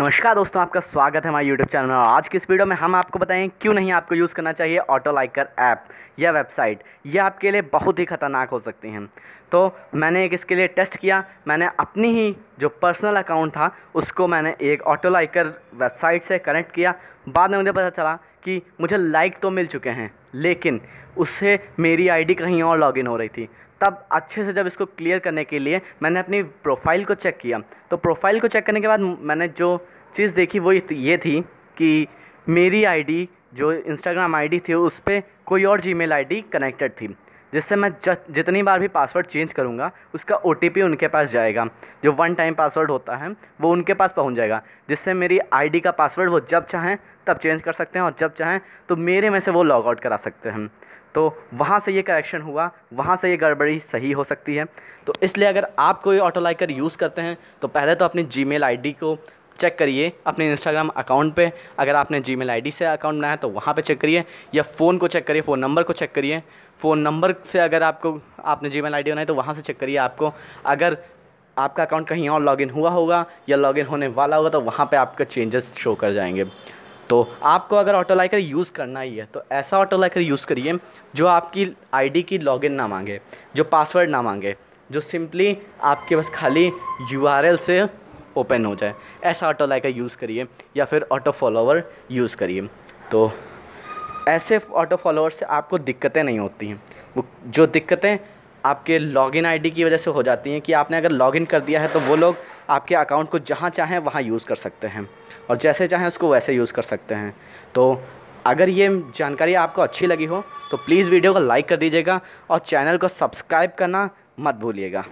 नमस्कार दोस्तों आपका स्वागत है हमारे यूट्यूब चैनल में और आज की इस वीडियो में हम आपको बताएं क्यों नहीं आपको यूज़ करना चाहिए ऑटो लाइकर ऐप या वेबसाइट ये आपके लिए बहुत ही ख़तरनाक हो सकती हैं तो मैंने एक इसके लिए टेस्ट किया मैंने अपनी ही जो पर्सनल अकाउंट था उसको मैंने एक ऑटो लाइकर वेबसाइट से कनेक्ट किया बाद में मुझे पता चला कि मुझे लाइक तो मिल चुके हैं लेकिन उससे मेरी आईडी कहीं और लॉगिन हो रही थी तब अच्छे से जब इसको क्लियर करने के लिए मैंने अपनी प्रोफाइल को चेक किया तो प्रोफाइल को चेक करने के बाद मैंने जो चीज़ देखी वो ये थी कि मेरी आईडी जो इंस्टाग्राम आईडी थी उस पर कोई और जी मेल कनेक्टेड थी जिससे मैं जितनी बार भी पासवर्ड चेंज करूँगा उसका ओ उनके पास जाएगा जो वन टाइम पासवर्ड होता है वो उनके पास पहुँच जाएगा जिससे मेरी आईडी का पासवर्ड वो जब चाहें तब चेंज कर सकते हैं और जब चाहें तो मेरे में से वो लॉग आउट करा सकते हैं तो वहाँ से ये करेक्शन हुआ वहाँ से ये गड़बड़ी सही हो सकती है तो इसलिए अगर आप कोई ऑटो लाइकर यूज़ करते हैं तो पहले तो अपनी जी मेल को चेक करिए अपने इंस्टाग्राम अकाउंट पे अगर आपने जी मेल से अकाउंट बनाया तो वहाँ पे चेक करिए या फ़ोन को चेक करिए फ़ोन नंबर को चेक करिए फ़ोन नंबर से अगर आपको आपने जी मेल बनाई तो वहाँ से चेक करिए आपको अगर आपका अकाउंट कहीं और लॉगिन हुआ होगा या लॉगिन होने वाला होगा तो वहाँ पे आपका चेंजेस शो कर जाएंगे तो आपको अगर ऑटो लाइकर यूज़ करना ही है तो ऐसा ऑटो लाइकर यूज़ करिए जो आपकी आईडी की लॉगिन ना मांगे जो पासवर्ड ना मांगे जो सिंपली आपके बस खाली यू से ओपन हो जाए ऐसा ऑटो लाइकर यूज़ करिए या फिर ऑटो फॉलोवर यूज़ करिए तो ऐसे ऑटो फॉलोवर से आपको दिक्कतें नहीं होती हैं वो जो दिक्कतें आपके लॉगिन आईडी की वजह से हो जाती हैं कि आपने अगर लॉगिन कर दिया है तो वो लोग आपके अकाउंट को जहाँ चाहें वहाँ यूज़ कर सकते हैं और जैसे चाहें उसको वैसे यूज़ कर सकते हैं तो अगर ये जानकारी आपको अच्छी लगी हो तो प्लीज़ वीडियो को लाइक कर दीजिएगा और चैनल को सब्सक्राइब करना मत भूलिएगा